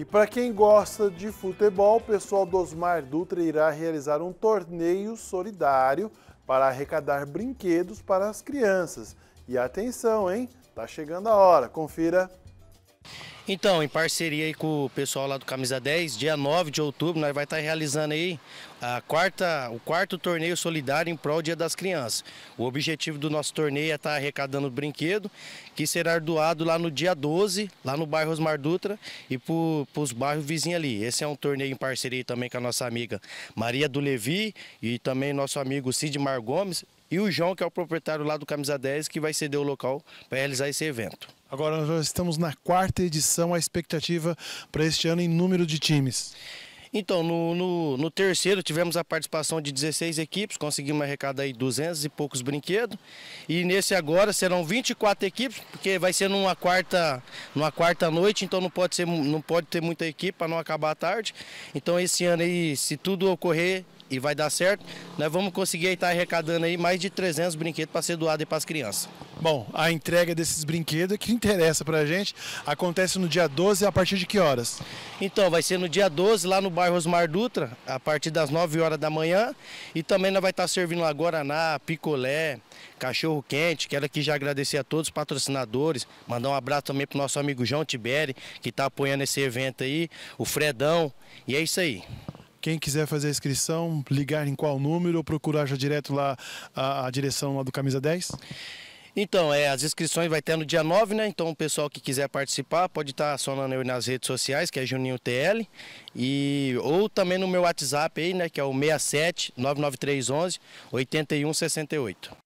E para quem gosta de futebol, o pessoal do Osmar Dutra irá realizar um torneio solidário para arrecadar brinquedos para as crianças. E atenção, hein? Tá chegando a hora, confira. Então, em parceria aí com o pessoal lá do Camisa 10, dia 9 de outubro, nós vai estar tá realizando aí a quarta, o quarto torneio solidário em prol Dia das Crianças. O objetivo do nosso torneio é estar tá arrecadando brinquedo, que será doado lá no dia 12, lá no bairro Osmar Dutra e para os bairros vizinhos ali. Esse é um torneio em parceria também com a nossa amiga Maria do Levi e também nosso amigo Sidmar Gomes e o João, que é o proprietário lá do Camisa 10, que vai ceder o local para realizar esse evento. Agora nós estamos na quarta edição, a expectativa para este ano em número de times. Então, no, no, no, terceiro tivemos a participação de 16 equipes, conseguimos arrecadar aí 200 e poucos brinquedos. E nesse agora serão 24 equipes, porque vai ser numa quarta, numa quarta noite, então não pode, ser, não pode ter muita equipe para não acabar a tarde. Então esse ano aí, se tudo ocorrer e vai dar certo. Nós vamos conseguir estar arrecadando aí mais de 300 brinquedos para ser doado para as crianças. Bom, a entrega desses brinquedos é que interessa para a gente. Acontece no dia 12, a partir de que horas? Então, vai ser no dia 12, lá no bairro Osmar Dutra, a partir das 9 horas da manhã. E também nós vai estar servindo lá Guaraná, picolé, cachorro quente. Quero aqui já agradecer a todos os patrocinadores. Mandar um abraço também para o nosso amigo João Tibere que está apoiando esse evento aí. O Fredão. E é isso aí. Quem quiser fazer a inscrição, ligar em qual número ou procurar já direto lá a, a direção lá do Camisa 10? Então, é, as inscrições vai ter no dia 9, né? Então o pessoal que quiser participar pode estar tá acionando eu nas redes sociais, que é Juninho TL, e, ou também no meu WhatsApp aí, né? Que é o 67 99311 8168.